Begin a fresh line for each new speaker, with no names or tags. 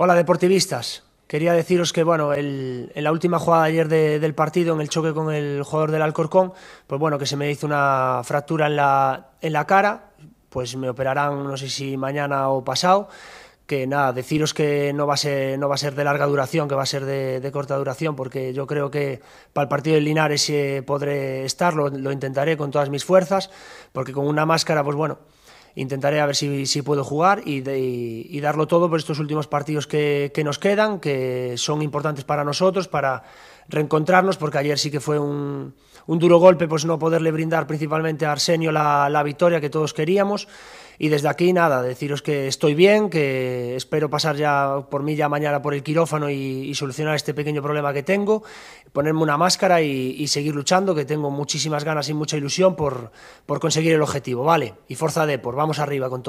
Hola, deportivistas. Quería deciros que, bueno, en la última jugada ayer del partido, en el choque con el jugador del Alcorcón, pues bueno, que se me hizo una fractura en la, en la cara, pues me operarán, no sé si mañana o pasado que nada, deciros que no va a ser, no va a ser de larga duración, que va a ser de, corta duración, porque yo creo que para el partido de Linares eh, podré estar, lo, intentaré con todas mis fuerzas, porque con una máscara, pues bueno, intentaré a ver si, si puedo jugar y, darlo todo por estos últimos partidos que, que nos quedan, que son importantes para nosotros, para reencontrarnos, porque ayer sí que fue un, duro golpe pues no poderle brindar principalmente a Arsenio la, victoria que todos queríamos. Y desde aquí, nada, deciros que estoy bien, que espero pasar ya por mí ya mañana por el quirófano y, solucionar este pequeño problema que tengo, ponerme una máscara y, seguir luchando, que tengo muchísimas ganas y mucha ilusión por, por conseguir el objetivo, ¿vale? Y fuerza de por, vamos arriba con todo.